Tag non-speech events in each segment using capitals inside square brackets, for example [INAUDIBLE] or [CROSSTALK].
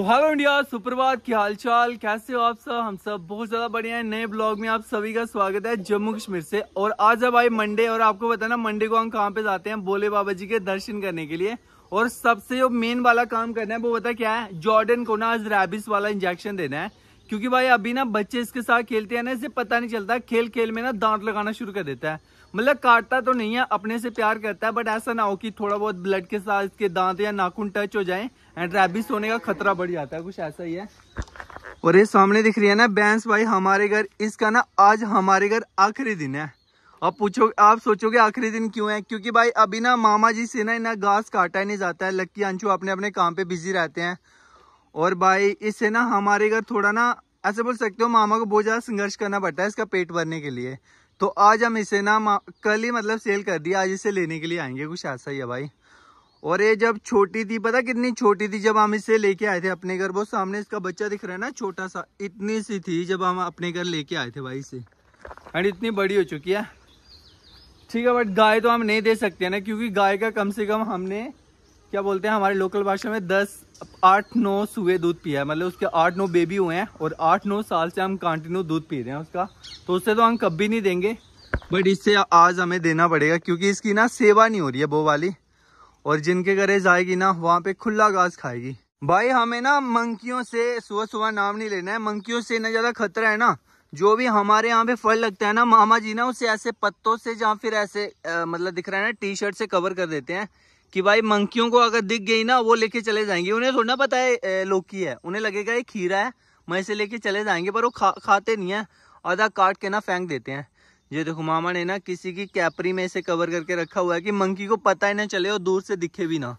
तो hello India सुप्रभात की हालचाल कैसे हो आप सब हम सब बहुत ज़्यादा बढ़िया है नए ब्लॉग में आप सभी का स्वागत है जम्मू कश्मीर से और आज अब आई मंडे और आपको बताना मंडे को हम कहाँ पे जाते हैं भोले बाबा जी के दर्शन करने के लिए और सबसे जो मेन वाला काम करना है वो पता क्या है जॉर्डन को ना आज रेबिस वाला इंजेक्शन देना है क्योंकि भाई अभी ना बच्चे इसके साथ खेलते हैं ना इसे पता नहीं चलता खेल खेल में ना दांत लगाना शुरू कर देता है मतलब काटता तो नहीं है अपने से प्यार करता है बट ऐसा ना हो कि थोड़ा बहुत ब्लड के साथ इसके दांत या नाखून टच हो जाए एंड रैबिस होने का खतरा बढ़ जाता है कुछ ऐसा ही है और ये सामने दिख रही है ना बैंस भाई हमारे घर इसका ना आज हमारे घर आखिरी दिन है अब पूछो आप सोचोगे आखिरी दिन क्यों है क्योंकि भाई अभी ना मामा जी से ना ना घास काटा नहीं जाता है लक्की अंशू अपने अपने काम पे बिजी रहते हैं और भाई इससे ना हमारे घर थोड़ा ना ऐसे बोल सकते हो मामा को बहुत ज़्यादा संघर्ष करना पड़ता है इसका पेट भरने के लिए तो आज हम इसे ना कल ही मतलब सेल कर दिया आज इसे लेने के लिए आएंगे कुछ ऐसा ही है भाई और ये जब छोटी थी पता कितनी छोटी थी जब हम इसे लेके आए थे अपने घर वो सामने इसका बच्चा दिख रहा है ना छोटा सा इतनी सी थी जब हम अपने घर लेके आए थे भाई से एंड इतनी बड़ी हो चुकी है ठीक है बट गाय तो हम नहीं दे सकते ना क्योंकि गाय का कम से कम हमने क्या बोलते हैं हमारे लोकल भाषा में दस आठ नौ सुबह दूध पिया है मतलब उसके आठ नौ बेबी हुए हैं और आठ नौ साल से हम कंटिन्यू दूध पी रहे हैं उसका तो उससे तो हम कभी नहीं देंगे बट इससे आज हमें देना पड़ेगा क्योंकि इसकी ना सेवा नहीं हो रही है वो वाली और जिनके घरे जाएगी ना वहाँ पे खुला घास खाएगी भाई हमें ना मंकियों से सुबह सुबह नाम नहीं लेना है मंकियों से इतना ज़्यादा खतरा है ना जो भी हमारे यहाँ पे फल लगता है ना मामा जी ना उसे ऐसे पत्तों से या फिर ऐसे आ, मतलब दिख रहा है ना टी शर्ट से कवर कर देते हैं कि भाई मंकियों को अगर दिख गई ना वो लेके चले जाएंगे उन्हें थोड़ा पता है लौकी है उन्हें लगेगा ये खीरा है मैं इसे लेके चले जाएंगे पर वो खा खाते नहीं है आधा काट के ना फेंक देते हैं ये देखो मामा ने ना किसी की कैपरी में इसे कवर करके रखा हुआ है कि मंकी को पता ही ना चले और दूर से दिखे भी ना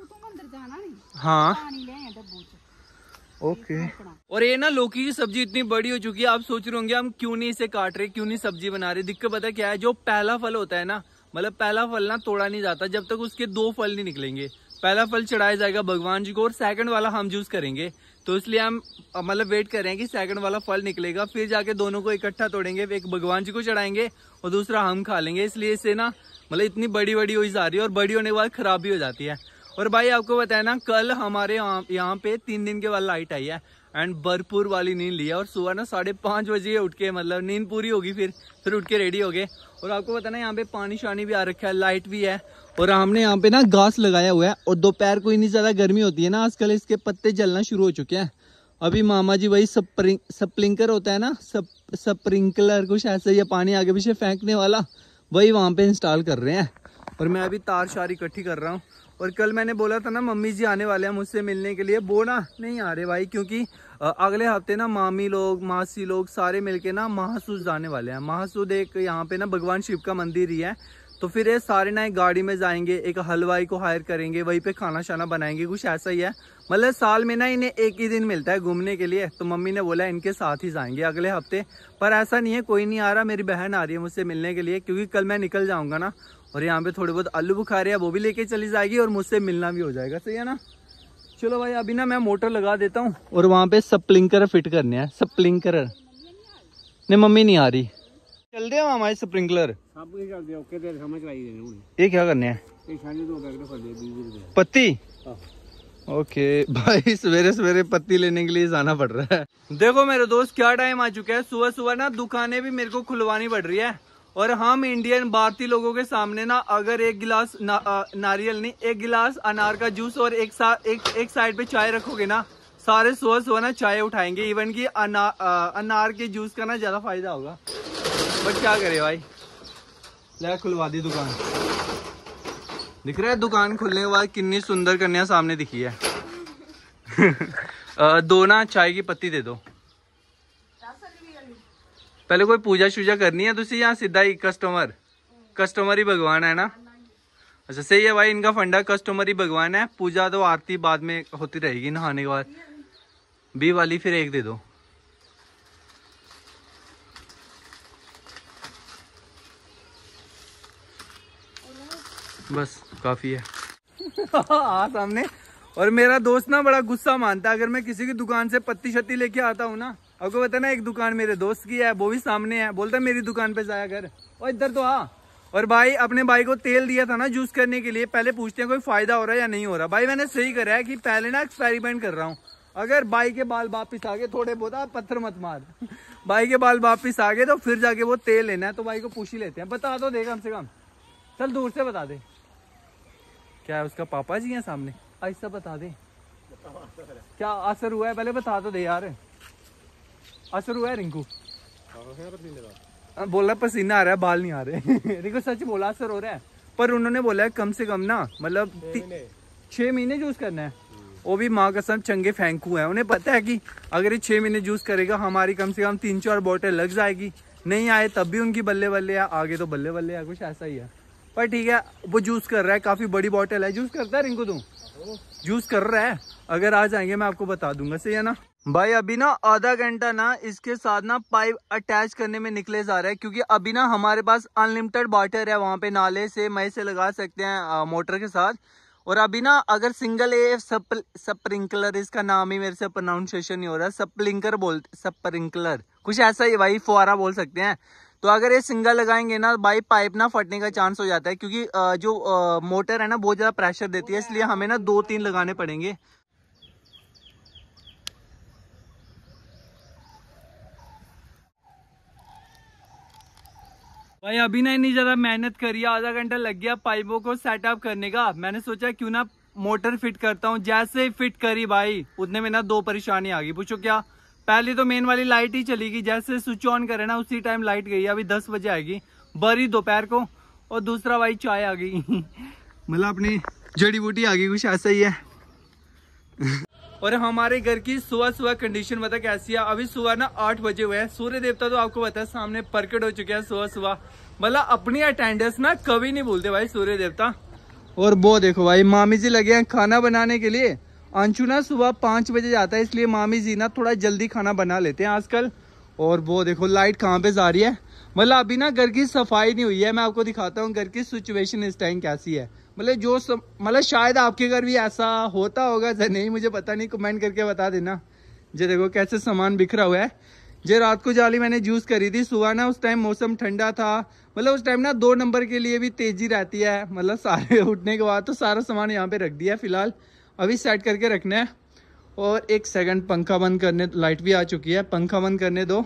तो हाँ ओके और ये ना लौकी की सब्जी इतनी बड़ी हो चुकी है आप सोच रहे होंगे हम क्यों नहीं इसे काट रहे क्यों नहीं सब्जी बना रहे दिक्कत पता क्या है जो पहला फल होता है ना मतलब पहला फल ना तोड़ा नहीं जाता जब तक उसके दो फल नहीं निकलेंगे पहला फल चढ़ाया जाएगा भगवान जी को और सेकंड वाला हम यूज करेंगे तो इसलिए हम मतलब वेट कर रहे हैं कि सेकंड वाला फल निकलेगा फिर जाके दोनों को इकट्ठा तोड़ेंगे एक भगवान जी को चढ़ाएंगे और दूसरा हम खा लेंगे इसलिए इसे ना मतलब इतनी बड़ी बड़ी हो जा रही है और बड़ी होने के बाद ख़राब भी हो जाती है और भाई आपको बताया ना कल हमारे यहाँ पे तीन दिन के बाद लाइट आई है एंड भरपूर वाली नींद ली है और सुबह ना साढ़े पाँच बजे उठ के मतलब नींद पूरी होगी फिर फिर उठ के रेडी हो गए और आपको बताना ना यहाँ पे पानी शानी भी आ रखा है लाइट भी है और हमने यहाँ पे ना घास लगाया हुआ है और दोपहर को इतनी ज़्यादा गर्मी होती है ना आजकल इसके पत्ते जलना शुरू हो चुके हैं अभी मामा जी वही सप्रिंग होता है ना सप सप्रिंकलर कुछ ऐसे या पानी आगे पीछे फेंकने वाला वही वहाँ पे इंस्टॉल कर रहे हैं और मैं अभी तार शार इकट्ठी कर रहा हूँ और कल मैंने बोला था ना मम्मी जी आने वाले हैं मुझसे मिलने के लिए बोना नहीं आ रहे भाई क्योंकि अगले हफ्ते ना मामी लोग मासी लोग सारे मिलके ना महासूद जाने वाले हैं महासूद एक यहाँ पे ना भगवान शिव का मंदिर ही है तो फिर ये सारे ना एक गाड़ी में जाएंगे एक हलवाई को हायर करेंगे वहीं पे खाना शाना बनाएंगे कुछ ऐसा ही है मतलब साल में ना इन्हें एक ही दिन मिलता है घूमने के लिए तो मम्मी ने बोला इनके साथ ही जाएंगे अगले हफ्ते पर ऐसा नहीं है कोई नहीं आ रहा मेरी बहन आ रही है मुझसे मिलने के लिए क्योंकि कल मैं निकल जाऊँगा ना और यहाँ पे थोड़े बहुत आलू बुखारे है वो भी लेके चली जाएगी और मुझसे मिलना भी हो जाएगा सही है ना चलो भाई अभी ना मैं मोटर लगा देता हूँ और वहाँ पे सप्लिंकर फिट करने हैं सप्लिंकर नहीं मम्मी नहीं आ रही ओके भाई सवेरे सवेरे पत्ती लेने के लिए जाना पड़ रहा है देखो मेरे दोस्त क्या टाइम आ चुका है सुबह सुबह ना दुकानें भी मेरे को खुलवानी पड़ रही है और हम इंडियन भारतीय लोगों के सामने ना अगर एक गिलास ना, आ, नारियल नहीं एक गिलास अनार का जूस और एक सा, एक, एक साइड पे चाय रखोगे ना सारे सुबह सुबह ना चाय उठाएंगे इवन की अना, अनार के जूस का ना ज्यादा फायदा होगा बट क्या करे भाई ले खुलवा दी दुकान दिख रहा है दुकान खुलने के बाद कितनी सुंदर कन्या सामने दिखी है [LAUGHS] दो ना चाय की पत्ती दे दो पहले कोई पूजा शूजा करनी है तुझसे यहाँ सीधा ही कस्टमर कस्टमर ही भगवान है ना अच्छा सही है भाई इनका फंडा कस्टमर ही भगवान है पूजा तो आरती बाद में होती रहेगी नहाने के बाद बी वाली फिर एक दे दो बस काफ़ी है [LAUGHS] हाँ सामने और मेरा दोस्त ना बड़ा गुस्सा मानता है अगर मैं किसी की दुकान से पत्ती शत्ती लेके आता हूँ ना आपको पता ना एक दुकान मेरे दोस्त की है वो भी सामने है बोलता है मेरी दुकान पे जाया कर और इधर तो आ हाँ। और भाई अपने भाई को तेल दिया था ना जूस करने के लिए पहले पूछते हैं कोई फायदा हो रहा है या नहीं हो रहा भाई मैंने सही करा है कि पहले ना एक्सपेरिमेंट कर रहा हूँ अगर भाई के बाल वापिस आ गए थोड़े बहुत पत्थर मत मार [LAUGHS] भाई के बाल वापिस आ गए तो फिर जाके वो तेल लेना है तो भाई को पूछ ही लेते हैं बता दो तो देगा कम से कम चल दूर से बता दे क्या है उसका पापा जी हैं सामने ऐसा बता दे क्या असर हुआ है पहले बता तो दे यार असर हुआ है रिंकू हाँ, हाँ, बोला पसीना आ रहा है बाल नहीं आ रहे रिंकू [LAUGHS] सच बोला असर हो रहा है पर उन्होंने बोला है कम से कम ना मतलब छह महीने यूज़ करना है हम्म। वो भी माँ कसम चंगे फेंकू है उन्हें पता है कि अगर ये छह महीने जूस करेगा हमारी कम से कम तीन चार बोटल लग जाएगी नहीं आए तब भी उनकी बल्ले बल्ले आगे तो बल्ले बल्ले कुछ ऐसा ही है पर ठीक है वो जूस कर रहा है काफ़ी बड़ी बॉटल है जूस करता है रिंकू तू जूस कर रहा है अगर आ जाएंगे मैं आपको बता दूंगा सही है ना भाई अभी ना आधा घंटा ना इसके साथ ना पाइप अटैच करने में निकले जा रहा है क्योंकि अभी ना हमारे पास अनलिमिटेड वाटर है वहाँ पे नाले से मई से लगा सकते हैं मोटर के साथ और अभी ना अगर सिंगल ए सप सप्रिंकलर इसका नाम ही मेरे से प्रोनाउंसिएशन नहीं हो रहा सप्लिंकर बोल सप्रिंकलर कुछ ऐसा ही भाई फुआरा बोल सकते हैं तो अगर ये सिंगल लगाएंगे ना भाई पाइप ना फटने का चांस हो जाता है क्योंकि जो मोटर है ना बहुत ज़्यादा प्रेशर देती है इसलिए हमें ना दो तीन लगाने पड़ेंगे भाई अभी ना इतनी ज़्यादा मेहनत करी है आधा घंटा लग गया पाइपों को सेटअप करने का मैंने सोचा क्यों ना मोटर फिट करता हूँ जैसे फिट करी भाई उतने में ना दो परेशानी आ गई पूछो क्या पहले तो मेन वाली लाइट ही चलेगी जैसे स्विच ऑन करे ना उसी टाइम लाइट गई अभी दस बजे आएगी बरी दोपहर को और दूसरा भाई चाय आ गई मतलब अपनी जड़ी बूटी आ गई कुछ ऐसा ही है और हमारे घर की सुबह सुबह कंडीशन पता मतलब कैसी है अभी सुबह ना आठ बजे हुए हैं सूर्य देवता तो आपको पता है सामने प्रकट हो चुके हैं सुबह सुबह मतलब अपनी अटेंडेंस ना कभी नहीं भूलते भाई सूर्य देवता और वो देखो भाई मामी जी लगे हैं खाना बनाने के लिए अंशु ना सुबह पाँच बजे जाता है इसलिए मामी जी ना थोड़ा जल्दी खाना बना लेते हैं आजकल और वो देखो लाइट कहाँ पे जा रही है मतलब अभी ना घर की सफाई नहीं हुई है मैं आपको दिखाता हूँ घर की सिचुएशन इस टाइम कैसी है मतलब जो मतलब शायद आपके घर भी ऐसा होता होगा या नहीं मुझे पता नहीं कमेंट करके बता देना जो देखो कैसे सामान बिखरा हुआ है जो रात को जाली मैंने जूस करी थी सुबह ना उस टाइम मौसम ठंडा था मतलब उस टाइम ना दो नंबर के लिए भी तेजी रहती है मतलब सारे [LAUGHS] उठने के बाद तो सारा सामान यहाँ पे रख दिया फिलहाल अभी सेट करके रखना है और एक सेकंड पंखा बंद करने लाइट भी आ चुकी है पंखा बंद करने दो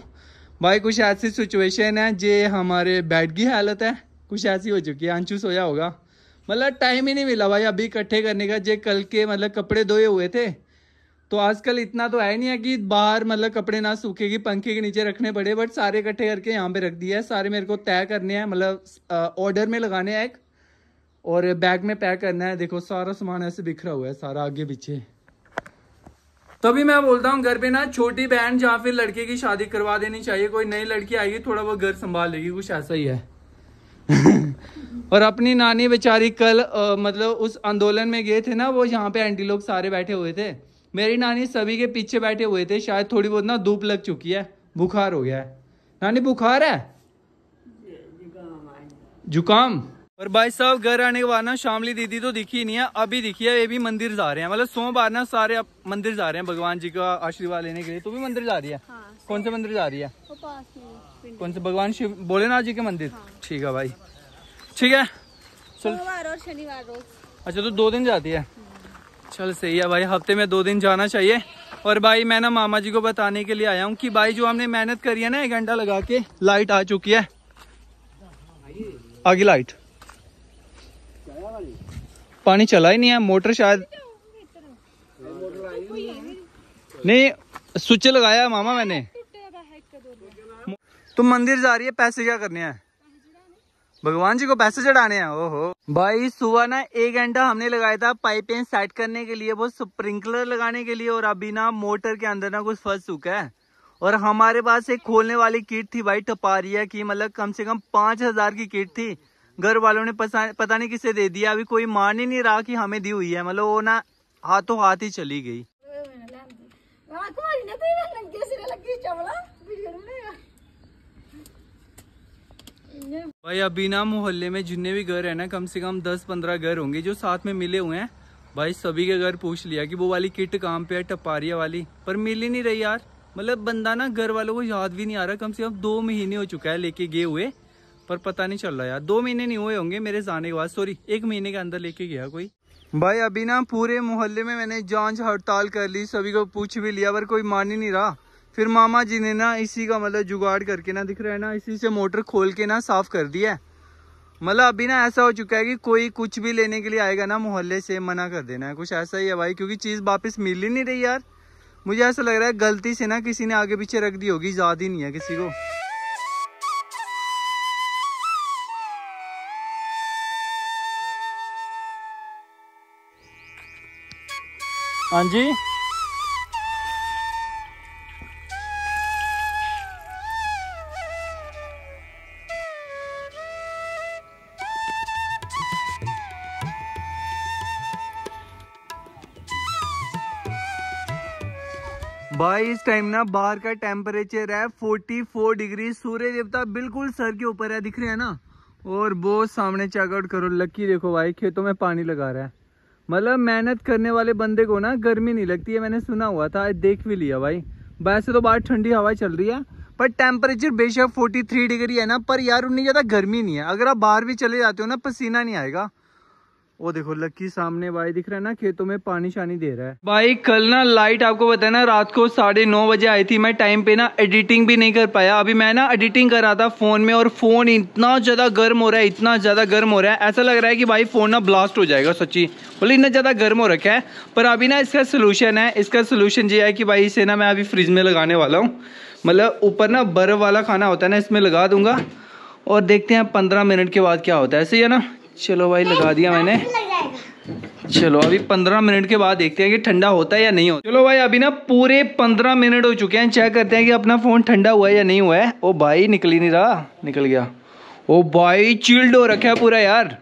भाई कुछ ऐसी सिचुएशन है जे हमारे बेड की हालत है कुछ ऐसी हो चुकी है अंशु सोया होगा मतलब टाइम ही नहीं मिला भाई अभी इकट्ठे करने का जे कल के मतलब कपड़े धोए हुए थे तो आजकल इतना तो है नहीं है कि बाहर मतलब कपड़े ना सूखेगी पंखे के नीचे रखने पड़े बट सारे इकट्ठे करके यहाँ पे रख दिया है सारे मेरे को तय करने हैं मतलब ऑर्डर में लगाने हैं एक और बैग में पैक करना है देखो सारा सामान ऐसे बिखरा हुआ है सारा आगे पीछे तो भी मैं बोलता हूँ घर पे ना छोटी बहन या फिर लड़के की शादी करवा देनी चाहिए कोई नई लड़की आएगी थोड़ा वो घर संभाल लेगी कुछ ऐसा ही है [LAUGHS] और अपनी नानी बेचारी कल आ, मतलब उस आंदोलन में गए थे ना वो यहाँ पे एंटी लोग सारे बैठे हुए थे मेरी नानी सभी के पीछे बैठे हुए थे शायद थोड़ी बहुत ना धूप लग चुकी है बुखार हो गया है नानी बुखार है जुकाम और भाई साहब घर आने के बाद ना शामली दीदी तो दिखी नहीं है अभी दिखी है ये भी मंदिर जा रहे हैं मतलब सोमवार ना सारे मंदिर जा रहे हैं भगवान जी का आशीर्वाद लेने के लिए तो भी मंदिर जा रही है हाँ, कौन से मंदिर जा रही है कौन से भगवान शिव भोलेनाथ जी के मंदिर हाँ। ठीक है भाई ठीक है सोमवार और शनिवार अच्छा तो दो दिन जाती है चल सही है भाई हफ्ते में दो दिन जाना चाहिए और भाई मैं ना मामा जी को बताने के लिए आया हूँ कि भाई जो हमने मेहनत करी है ना एक घंटा लगा के लाइट आ चुकी है आगे लाइट पानी चला ही नहीं है मोटर शायद नहीं स्विच लगाया मामा मैंने तुम तो मंदिर जा रही है पैसे क्या करने हैं भगवान जी को पैसे चढ़ाने हैं ओहो भाई सुबह ना एक घंटा हमने लगाया था पाइपें सेट करने के लिए वो स्प्रिंकलर लगाने के लिए और अभी ना मोटर के अंदर ना कुछ फंस चुका है और हमारे पास एक खोलने वाली किट थी भाई टपारिया की मतलब कम से कम पांच हजार की किट थी घर वालों ने पता नहीं किसे दे दिया अभी कोई मान ही नहीं रहा कि हमें दी हुई है मतलब वो ना हाथों हाथ ही चली गई भाई अभी ना मोहल्ले में जितने भी घर है ना कम से कम दस पंद्रह घर होंगे जो साथ में मिले हुए हैं भाई सभी के घर पूछ लिया कि वो वाली किट काम पे है टपारिया वाली पर मिल ही नहीं रही यार मतलब बंदा ना घर वालों को याद भी नहीं आ रहा कम से कम दो महीने हो चुका है लेके गए हुए पर पता नहीं चल रहा यार दो महीने नहीं हुए होंगे मेरे जाने के बाद सॉरी एक महीने के अंदर लेके गया कोई भाई अभी ना पूरे मोहल्ले में मैंने जांच हड़ताल कर ली सभी को पूछ भी लिया पर कोई मान ही नहीं रहा फिर मामा जी ने ना इसी का मतलब जुगाड़ करके ना दिख रहा है ना इसी से मोटर खोल के ना साफ कर दिया है मतलब अभी ना ऐसा हो चुका है कि कोई कुछ भी लेने के लिए आएगा ना मोहल्ले से मना कर देना है कुछ ऐसा ही है भाई क्योंकि चीज़ वापस मिल ही नहीं रही यार मुझे ऐसा लग रहा है गलती से ना किसी ने आगे पीछे रख दी होगी याद ही नहीं है किसी को हाँ जी भाई इस टाइम ना बाहर का टेम्परेचर है 44 डिग्री सूर्य देवता बिल्कुल सर के ऊपर है दिख रहे हैं ना और वो सामने चेकआउट करो लकी देखो भाई खेतों में पानी लगा रहा है मतलब मेहनत करने वाले बंदे को ना गर्मी नहीं लगती है मैंने सुना हुआ था देख भी लिया भाई वैसे तो बाहर ठंडी हवा चल रही है पर टेम्परेचर बेशक 43 डिग्री है ना पर यार उतनी ज़्यादा गर्मी नहीं है अगर आप बाहर भी चले जाते हो ना पसीना नहीं आएगा वो देखो लक्की सामने भाई दिख रहा है ना खेतों में पानी शानी दे रहा है भाई कल ना लाइट आपको बताया ना रात को साढ़े नौ बजे आई थी मैं टाइम पे ना एडिटिंग भी नहीं कर पाया अभी मैं ना एडिटिंग कर रहा था फोन में और फोन इतना ज्यादा गर्म हो रहा है इतना ज्यादा गर्म हो रहा है ऐसा लग रहा है कि भाई फोन ना ब्लास्ट हो जाएगा सच्ची बोले इतना ज्यादा गर्म हो रखा है पर अभी ना इसका सोल्यूशन है इसका सोल्यूशन ये है कि भाई इसे ना मैं अभी फ्रिज में लगाने वाला हूँ मतलब ऊपर ना बर्फ वाला खाना होता है ना इसमें लगा दूंगा और देखते हैं पंद्रह मिनट के बाद क्या होता है ऐसे ही है ना चलो भाई लगा दिया मैंने चलो अभी पंद्रह मिनट के बाद देखते हैं कि ठंडा होता है या नहीं होता चलो भाई अभी ना पूरे पंद्रह मिनट हो चुके हैं चेक करते हैं कि अपना फ़ोन ठंडा हुआ है या नहीं हुआ है ओ भाई निकल ही नहीं रहा निकल गया ओ भाई चिल्ड हो रखा है पूरा यार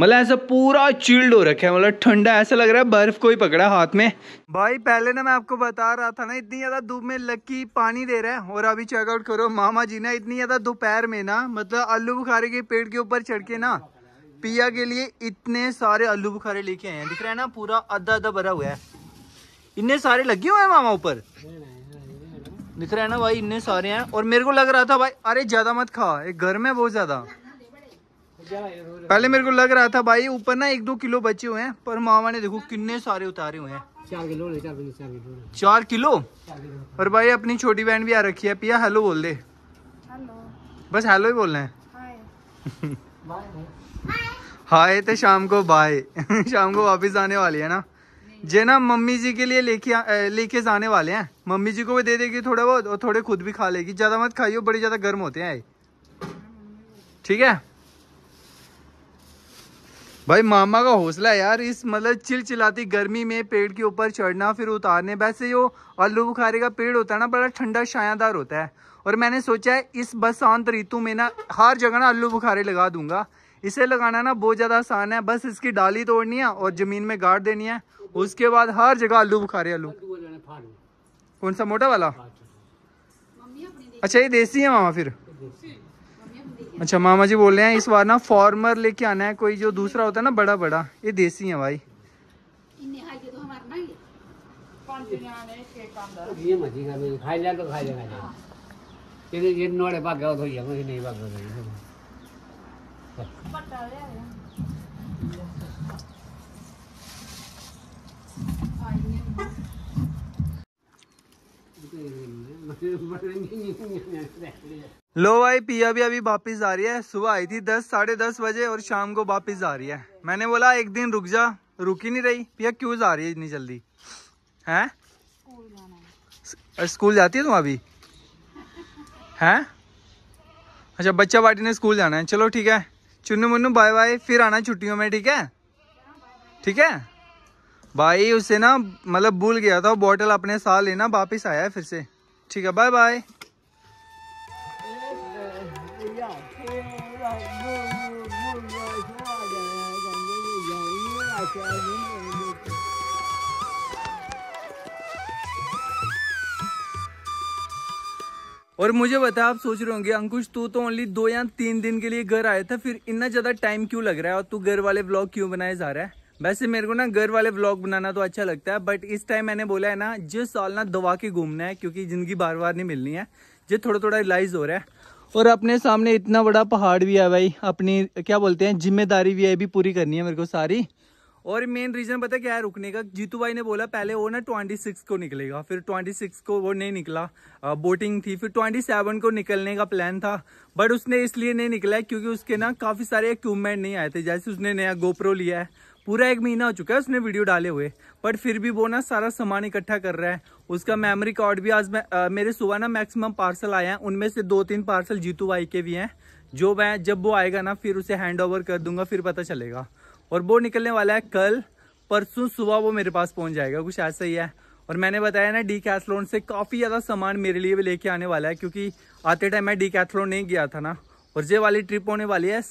मतलब ऐसा पूरा चिल्ड हो रखा है मतलब ठंडा ऐसा लग रहा है बर्फ को ही पकड़ा हाथ में भाई पहले ना मैं आपको बता रहा था ना इतनी ज्यादा धूप में लकी पानी दे रहा है और अभी चेकआउट करो मामा जी ना इतनी ज्यादा दोपहर में ना मतलब आलू बुखारे के पेड़ के ऊपर चढ़ के ना पिया के लिए इतने सारे आलू बुखारे लेके आए हैं दिख रहा है ना पूरा आधा आधा भरा हुआ है इतने सारे लगे हुए हैं मामा ऊपर दिख रहा है ना भाई इतने सारे हैं और मेरे को लग रहा था भाई अरे ज्यादा मत खा एक घर में बहुत ज्यादा पहले मेरे को लग रहा था भाई ऊपर ना एक दो किलो बचे हुए हैं पर मामा ने देखो कितने सारे उतारे हुए हैं चार किलो चार किलो और भाई अपनी छोटी बहन भी आ रखी है पिया हेलो बोल दे बस हेलो ही बोलना है [LAUGHS] हाय तो शाम को बाय [LAUGHS] शाम को वापस आने वाली है ना जे ना मम्मी जी के लिए लेके लेके जाने वाले हैं मम्मी जी को भी दे देगी थोड़ा बहुत और थोड़े खुद भी खा लेगी ज़्यादा मत खाइयो बड़े ज़्यादा गर्म होते हैं ठीक है भाई मामा का हौसला है यार इस मतलब चिलचिलाती गर्मी में पेड़ के ऊपर चढ़ना फिर उतारने वैसे जो आलू बुखारे का पेड़ होता है ना बड़ा ठंडा छायादार होता है और मैंने सोचा है इस बसंत ऋतु में ना हर जगह ना आलू बुखारे लगा दूंगा इसे लगाना ना बहुत ज़्यादा आसान है बस इसकी डाली तोड़नी है और ज़मीन में गाड़ देनी है उसके बाद हर जगह आलू बुखारे आलू कौन सा मोटा वाला हाँ, अच्छा ये देसी है मामा फिर अच्छा मामा जी बोल रहे हैं इस बार ना फॉर्मर लेके आना है कोई जो दूसरा होता है ना बड़ा बड़ा ये देसी है भाई तो हाँ। ये ये तो नहीं लो भाई पिया भी अभी वापिस आ रही है सुबह आई थी दस साढ़े दस बजे और शाम को वापिस आ रही है मैंने बोला एक दिन रुक जा रुकी नहीं रही पिया क्यों जा रही है इतनी जल्दी हैं स्कूल जाती है तुम अभी हैं अच्छा बच्चा पार्टी ने स्कूल जाना है चलो ठीक है चुन्नू मुन्नू बाय बाय फिर आना छुट्टियों में ठीक है ठीक है भाई उसे ना मतलब भूल गया था बॉटल अपने साथ लेना वापिस आया फिर से ठीक है बाय बाय और मुझे बता आप सोच रहे होंगे अंकुश तू तो ओनली दो या तीन दिन के लिए घर आया था फिर इतना ज़्यादा टाइम क्यों लग रहा है और तू घर वाले ब्लॉग क्यों बनाए जा रहा है वैसे मेरे को ना घर वाले ब्लॉग बनाना तो अच्छा लगता है बट इस टाइम मैंने बोला है ना जिस साल ना दवा के घूमना है क्योंकि ज़िंदगी बार बार नहीं मिलनी है जो थोड़ा थोड़ा रिलाइज हो रहा है और अपने सामने इतना बड़ा पहाड़ भी है भाई अपनी क्या बोलते हैं जिम्मेदारी भी है भी पूरी करनी है मेरे को सारी और मेन रीजन पता क्या है रुकने का जीतू भाई ने बोला पहले वो ना ट्वेंटी सिक्स को निकलेगा फिर ट्वेंटी सिक्स को वो नहीं निकला बोटिंग थी फिर ट्वेंटी सेवन को निकलने का प्लान था बट उसने इसलिए नहीं निकला क्योंकि उसके ना काफ़ी सारे इक्विपमेंट नहीं आए थे जैसे उसने नया गोप्रो लिया है पूरा एक महीना हो चुका है उसने वीडियो डाले हुए बट फिर भी वो ना सारा सामान इकट्ठा कर रहा है उसका मेमोरी कार्ड भी आज मैं मेरे सुबह ना मैक्सिमम पार्सल आए हैं उनमें से दो तीन पार्सल जीतू भाई के भी हैं जो मैं जब वो आएगा ना फिर उसे हैंड ओवर कर दूंगा फिर पता चलेगा और वो निकलने वाला है कल परसों सुबह वो मेरे पास पहुंच जाएगा कुछ ऐसा ही है और मैंने बताया ना डी कैथलोन से काफ़ी ज़्यादा सामान मेरे लिए भी लेके आने वाला है क्योंकि आते टाइम मैं डी कैथलोन नहीं गया था ना और ये वाली ट्रिप होने वाली है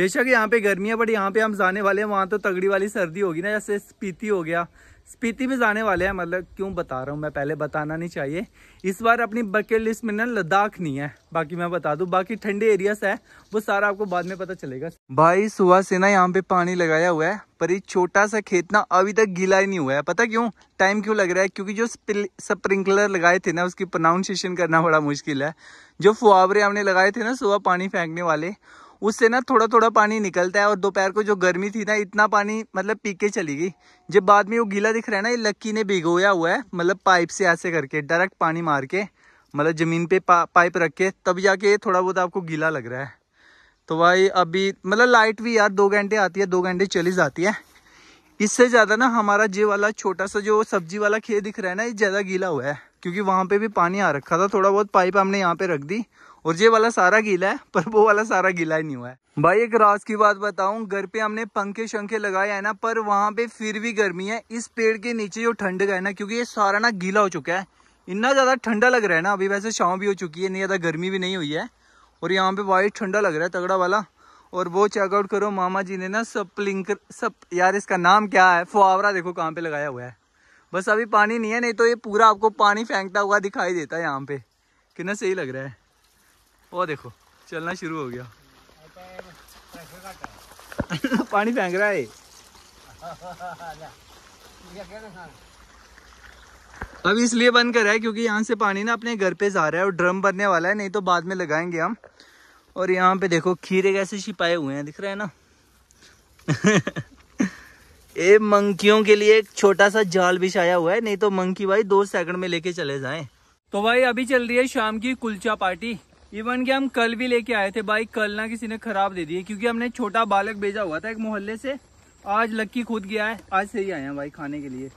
बेशक यहाँ पे गर्मी है बट यहाँ पे हम जाने वाले हैं वहाँ तो तगड़ी वाली सर्दी होगी ना जैसे स्पीति हो गया स्पीति में जाने वाले हैं मतलब क्यों बता रहा हूँ मैं पहले बताना नहीं चाहिए इस बार अपनी बकेट लिस्ट में ना लद्दाख नहीं है बाकी मैं बता दूँ बाकी ठंडे एरियाज है वो सारा आपको बाद में पता चलेगा भाई सुबह से ना यहाँ पे पानी लगाया हुआ है पर ये छोटा सा खेत ना अभी तक गीला ही नहीं हुआ है पता क्यों टाइम क्यों लग रहा है क्योंकि जो स्प्रिंकलर लगाए थे ना उसकी प्रोनाउंसिएशन करना बड़ा मुश्किल है जो फुआवरे हमने लगाए थे ना सुबह पानी फेंकने वाले उससे ना थोड़ा थोड़ा पानी निकलता है और दोपहर को जो गर्मी थी ना इतना पानी मतलब पी के चली गई जब बाद में वो गीला दिख रहा है ना ये लक्की ने भिगोया हुआ है मतलब पाइप से ऐसे करके डायरेक्ट पानी मार के मतलब ज़मीन पे पा, पाइप रख के तब जाके थोड़ा बहुत आपको गीला लग रहा है तो भाई अभी मतलब लाइट भी यार दो घंटे आती है दो घंटे चली जाती है इससे ज़्यादा ना हमारा जे वाला छोटा सा जो सब्जी वाला खेत दिख रहा है ना ये ज़्यादा गीला हुआ है क्योंकि वहाँ पे भी पानी आ रखा था थोड़ा बहुत पाइप हमने यहाँ पे रख दी और ये वाला सारा गीला है पर वो वाला सारा गीला ही नहीं हुआ है भाई एक रास की बात बताऊं घर पे हमने पंखे शंखे लगाए हैं ना पर वहाँ पे फिर भी गर्मी है इस पेड़ के नीचे जो ठंड है ना क्योंकि ये सारा ना गीला हो चुका है इतना ज़्यादा ठंडा लग रहा है ना अभी वैसे शाम भी हो चुकी है नहीं ज़्यादा गर्मी भी नहीं हुई है और यहाँ पे वाइट ठंडा लग रहा है तगड़ा वाला और वो चेकआउट करो मामा जी ने ना सप्लिंकर सब यार इसका नाम क्या है फुआवरा देखो कहाँ पे लगाया हुआ है बस अभी पानी नहीं है नहीं तो ये पूरा आपको पानी फेंकता हुआ दिखाई देता है यहाँ पे कितना सही लग रहा है वो देखो चलना शुरू हो गया पानी फेंक रहा है अब इसलिए बंद कर रहा है क्योंकि यहाँ से पानी ना अपने घर पे जा रहा है और ड्रम भरने वाला है नहीं तो बाद में लगाएंगे हम और यहाँ पे देखो खीरे कैसे छिपाए हुए हैं दिख रहे हैं ना [LAUGHS] ये मंकियों के लिए एक छोटा सा जाल बिछाया हुआ है नहीं तो मंकी भाई दो सेकंड में लेके चले जाएं तो भाई अभी चल रही है शाम की कुलचा पार्टी इवन कि हम कल भी लेके आए थे बाइक कल ना किसी ने खराब दे दी क्योंकि हमने छोटा बालक भेजा हुआ था एक मोहल्ले से आज लक्की खुद गया है आज से ही आए हैं भाई खाने के लिए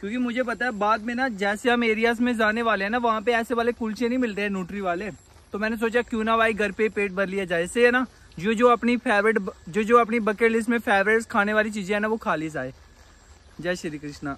क्योंकि मुझे पता है बाद में ना जैसे हम एरियाज में जाने वाले हैं ना वहाँ पे ऐसे वाले कुलचे नहीं मिलते हैं न्यूट्री वाले तो मैंने सोचा क्यों ना भाई घर पे पेट भर लिया जाए ऐसे है ना जो जो अपनी फेवरेट जो जो अपनी बकेट लिस्ट में फेवरेट खाने वाली चीज़ें हैं ना वो खाली जाए जय श्री कृष्णा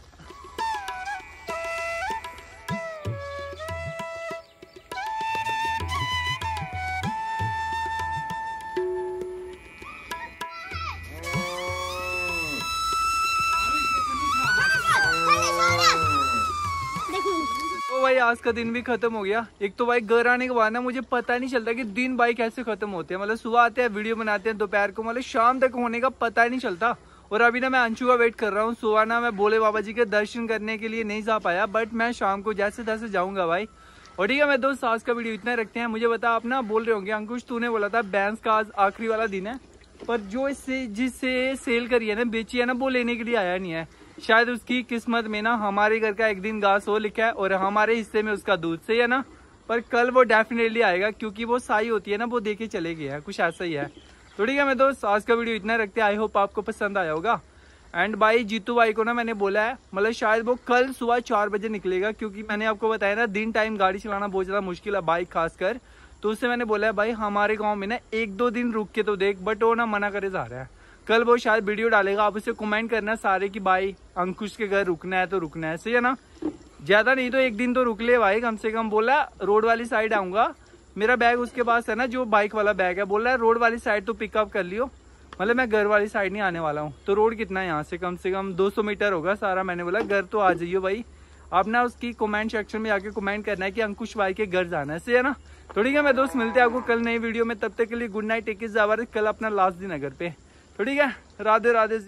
आज का दिन भी खत्म हो गया एक तो भाई घर आने के बाद ना मुझे पता नहीं चलता कि दिन भाई कैसे खत्म होते हैं मतलब सुबह आते हैं वीडियो बनाते हैं दोपहर को मतलब शाम तक होने का पता ही नहीं चलता और अभी ना मैं अंशु का वेट कर रहा हूँ सुबह ना मैं भोले बाबा जी के दर्शन करने के लिए नहीं जा पाया बट मैं शाम को जैसे तैसे जाऊँगा भाई और ठीक है मैं दोस्त आज का वीडियो इतना रखते हैं मुझे बता आप ना बोल रहे होंगे अंकुश तूने बोला था बैंस का आज आखिरी वाला दिन है पर जो इससे जिससे सेल करी है ना बेची है ना वो लेने के लिए आया नहीं है शायद उसकी किस्मत में ना हमारे घर का एक दिन घास हो लिखा है और हमारे हिस्से में उसका दूध से है ना पर कल वो डेफिनेटली आएगा क्योंकि वो साई होती है ना वो देखे चले गए हैं कुछ ऐसा ही है तो ठीक है मैं दोस्त आज का वीडियो इतना रखते आई होप आपको पसंद आया होगा एंड भाई जीतू भाई को ना मैंने बोला है मतलब शायद वो कल सुबह चार बजे निकलेगा क्योंकि मैंने आपको बताया ना दिन टाइम गाड़ी चलाना बहुत ज़्यादा मुश्किल है बाइक खासकर तो उससे मैंने बोला है भाई हमारे गाँव में ना एक दो दिन रुक के तो देख बट वो ना मना करे जा रहा है कल वो शायद वीडियो डालेगा आप उसे कमेंट करना सारे कि भाई अंकुश के घर रुकना है तो रुकना है सही है ना ज्यादा नहीं तो एक दिन तो रुक ले भाई कम से कम बोला रोड वाली साइड आऊंगा मेरा बैग उसके पास है ना जो बाइक वाला बैग है बोला है रोड वाली साइड तो पिकअप कर लियो मतलब मैं घर वाली साइड नहीं आने वाला हूँ तो रोड कितना है यहाँ से कम से कम 200 मीटर होगा सारा मैंने बोला घर तो आ जाइयो भाई आप ना उसकी कमेंट सेक्शन में आके कमेंट करना है कि अंकुश भाई के घर जाना है सही है ना तो ठीक है मैं दोस्त मिलते हैं आपको कल नई वीडियो में तब तक के लिए good night take is our कल अपना लास्ट दिन अगर पे ठीक है राधे राधे जी